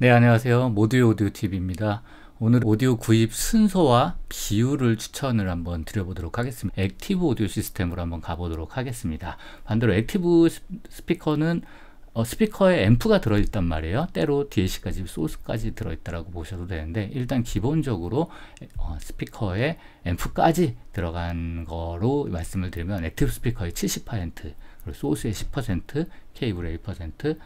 네, 안녕하세요. 모두의 오디오 팁입니다. 오늘 오디오 구입 순서와 비율을 추천을 한번 드려보도록 하겠습니다. 액티브 오디오 시스템으로 한번 가보도록 하겠습니다. 반대로 액티브 스피커는 어, 스피커에 앰프가 들어있단 말이에요. 때로 DAC까지 소스까지 들어있다라고 보셔도 되는데 일단 기본적으로 어, 스피커에 앰프까지 들어간 거로 말씀을 드리면 액티브 스피커의 70% 그리고 소스의 10% 케이블의 1%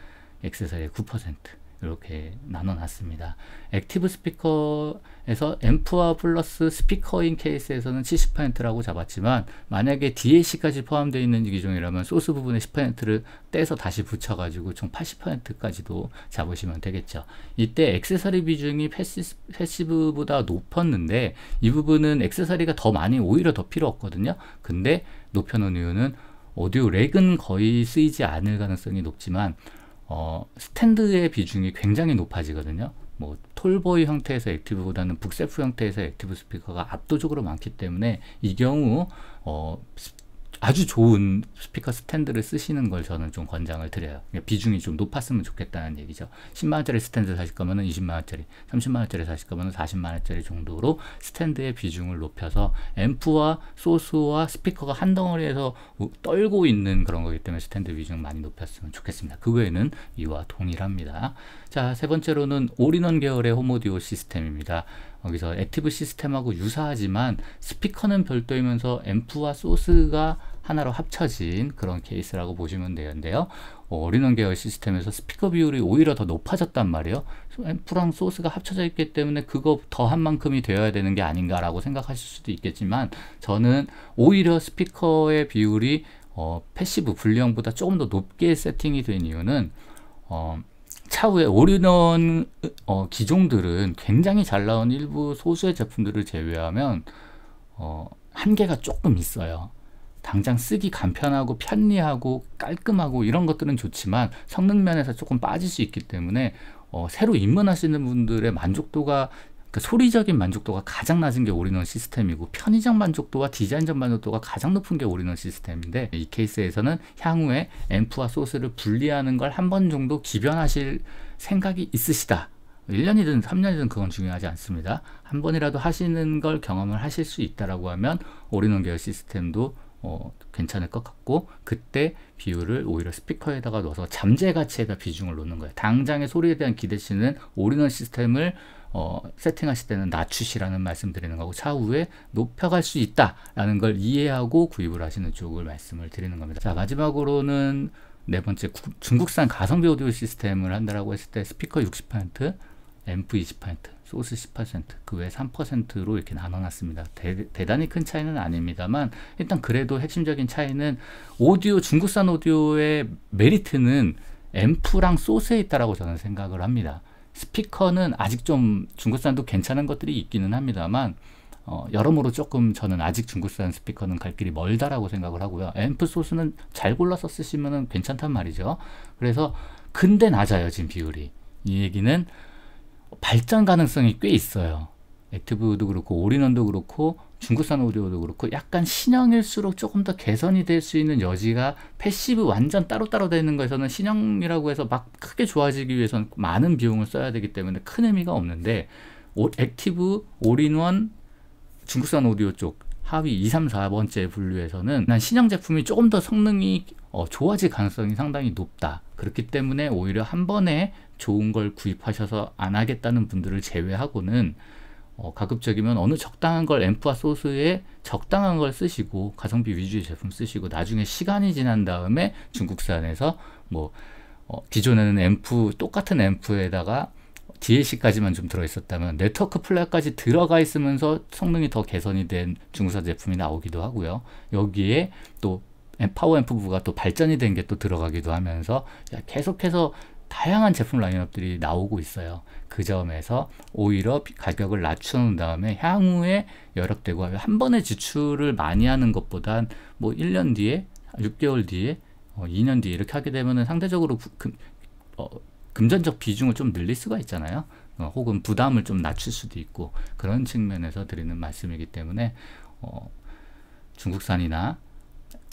액세서리의 9% 이렇게 나눠놨습니다. 액티브 스피커에서 앰프와 플러스 스피커인 케이스에서는 70%라고 잡았지만 만약에 DAC까지 포함되어 있는 기종이라면 소스 부분에 10%를 떼서 다시 붙여가지고 총 80%까지도 잡으시면 되겠죠. 이때 액세서리 비중이 패시, 패시브보다 높았는데 이 부분은 액세서리가 더 많이 오히려 더 필요 없거든요. 근데 높여놓은 이유는 오디오 렉은 거의 쓰이지 않을 가능성이 높지만 어, 스탠드의 비중이 굉장히 높아지거든요. 뭐 톨보이 형태에서 액티브보다는 북세프 형태에서 액티브 스피커가 압도적으로 많기 때문에 이 경우 어, 아주 좋은 스피커 스탠드를 쓰시는 걸 저는 좀 권장을 드려요. 비중이 좀 높았으면 좋겠다는 얘기죠. 10만원짜리 스탠드 사실 거면 은 20만원짜리, 30만원짜리 사실 거면 은 40만원짜리 정도로 스탠드의 비중을 높여서 앰프와 소스와 스피커가 한 덩어리에서 떨고 있는 그런 거기 때문에 스탠드 비중 많이 높였으면 좋겠습니다. 그 외에는 이와 동일합니다. 자, 세 번째로는 올인원 계열의 홈오디오 시스템입니다. 여기서 액티브 시스템하고 유사하지만 스피커는 별도이면서 앰프와 소스가 하나로 합쳐진 그런 케이스라고 보시면 되는데요. 어린원 계열 시스템에서 스피커 비율이 오히려 더 높아졌단 말이에요. 앰프랑 소스가 합쳐져 있기 때문에 그거 더 한 만큼이 되어야 되는 게 아닌가라고 생각하실 수도 있겠지만 저는 오히려 스피커의 비율이 어, 패시브 분량보다 조금 더 높게 세팅이 된 이유는 어, 차후에 오리넌 어, 기종들은 굉장히 잘 나온 일부 소수의 제품들을 제외하면 어, 한계가 조금 있어요. 당장 쓰기 간편하고 편리하고 깔끔하고 이런 것들은 좋지만 성능 면에서 조금 빠질 수 있기 때문에 어, 새로 입문하시는 분들의 만족도가 그러니까 소리적인 만족도가 가장 낮은 게 올인원 시스템이고 편의적 만족도와 디자인적 만족도가 가장 높은 게 올인원 시스템인데 이 케이스에서는 향후에 앰프와 소스를 분리하는 걸 한 번 정도 기변하실 생각이 있으시다. 1년이든 3년이든 그건 중요하지 않습니다. 한 번이라도 하시는 걸 경험을 하실 수 있다라고 하면 올인원 계열 시스템도 어, 괜찮을 것 같고 그때 비율을 오히려 스피커에다가 넣어서 잠재 가치에다 비중을 놓는 거예요. 당장의 소리에 대한 기대치는 올인원 시스템을 어, 세팅하실 때는 낮추시라는 말씀드리는 거고 차후에 높여갈 수 있다라는 걸 이해하고 구입을 하시는 쪽을 말씀을 드리는 겁니다. 자 마지막으로는 네 번째 구, 중국산 가성비 오디오 시스템을 한다라고 했을 때 스피커 60%, 앰프 20%, 소스 10%그 외 3%로 이렇게 나눠놨습니다. 대, 대단히 큰 차이는 아닙니다만 일단 그래도 핵심적인 차이는 오디오 중국산 오디오의 메리트는 앰프랑 소스에 있다라 저는 생각을 합니다. 스피커는 아직 좀 중국산도 괜찮은 것들이 있기는 합니다만 어, 여러모로 조금 저는 아직 중국산 스피커는 갈 길이 멀다라고 생각을 하고요. 앰프 소스는 잘 골라서 쓰시면 괜찮단 말이죠. 그래서 근데 낮아요 지금 비율이. 이 얘기는 발전 가능성이 꽤 있어요. 액티브도 그렇고 올인원도 그렇고 중국산 오디오도 그렇고 약간 신형일수록 조금 더 개선이 될 수 있는 여지가 패시브 완전 따로따로 되는 거에서는 신형이라고 해서 막 크게 좋아지기 위해서는 많은 비용을 써야 되기 때문에 큰 의미가 없는데 오, 액티브 올인원 중국산 오디오 쪽 하위 2, 3, 4번째 분류에서는 난 신형 제품이 조금 더 성능이 어, 좋아질 가능성이 상당히 높다. 그렇기 때문에 오히려 한 번에 좋은 걸 구입하셔서 안 하겠다는 분들을 제외하고는 어, 가급적이면 어느 적당한 걸 앰프와 소스에 적당한 걸 쓰시고 가성비 위주의 제품 쓰시고 나중에 시간이 지난 다음에 중국산에서 뭐 어, 기존에는 앰프 똑같은 앰프에다가 DLC까지만 좀 들어있었다면 네트워크 플랫까지 들어가 있으면서 성능이 더 개선이 된 중국산 제품이 나오기도 하고요. 여기에 또 파워 앰프부가 또 발전이 된 게 또 들어가기도 하면서 계속해서 다양한 제품 라인업들이 나오고 있어요. 그 점에서 오히려 가격을 낮춰놓은 다음에 향후에 열악되고 한 번에 지출을 많이 하는 것보단 뭐 1년 뒤에, 6개월 뒤에, 어, 2년 뒤에 이렇게 하게 되면 상대적으로 금, 어, 금전적 비중을 좀 늘릴 수가 있잖아요. 어, 혹은 부담을 좀 낮출 수도 있고 그런 측면에서 드리는 말씀이기 때문에 어, 중국산이나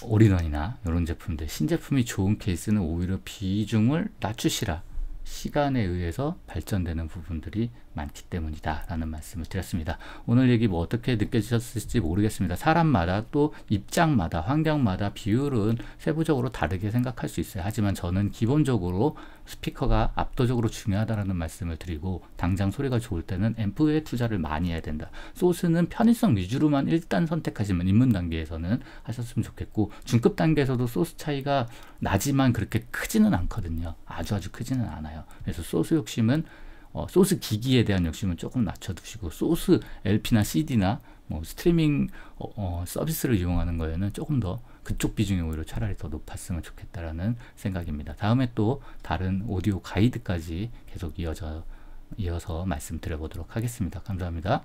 올인원이나 이런 제품들 신제품이 좋은 케이스는 오히려 비중을 낮추시라 시간에 의해서 발전되는 부분들이 많기 때문이다라는 말씀을 드렸습니다. 오늘 얘기 뭐 어떻게 느껴지셨을지 모르겠습니다. 사람마다 또 입장마다 환경마다 비율은 세부적으로 다르게 생각할 수 있어요. 하지만 저는 기본적으로 스피커가 압도적으로 중요하다라는 말씀을 드리고 당장 소리가 좋을 때는 앰프에 투자를 많이 해야 된다. 소스는 편의성 위주로만 일단 선택하시면 입문 단계에서는 하셨으면 좋겠고 중급 단계에서도 소스 차이가 나지만 그렇게 크지는 않거든요. 아주 아주 크지는 않아요. 그래서 소스 욕심은 어, 소스 기기에 대한 욕심은 조금 낮춰두시고 소스 LP나 CD나 뭐 스트리밍 어, 어, 서비스를 이용하는 거에는 조금 더 그쪽 비중이 오히려 차라리 더 높았으면 좋겠다라는 생각입니다. 다음에 또 다른 오디오 가이드까지 계속 이어져 이어서 말씀드려보도록 하겠습니다. 감사합니다.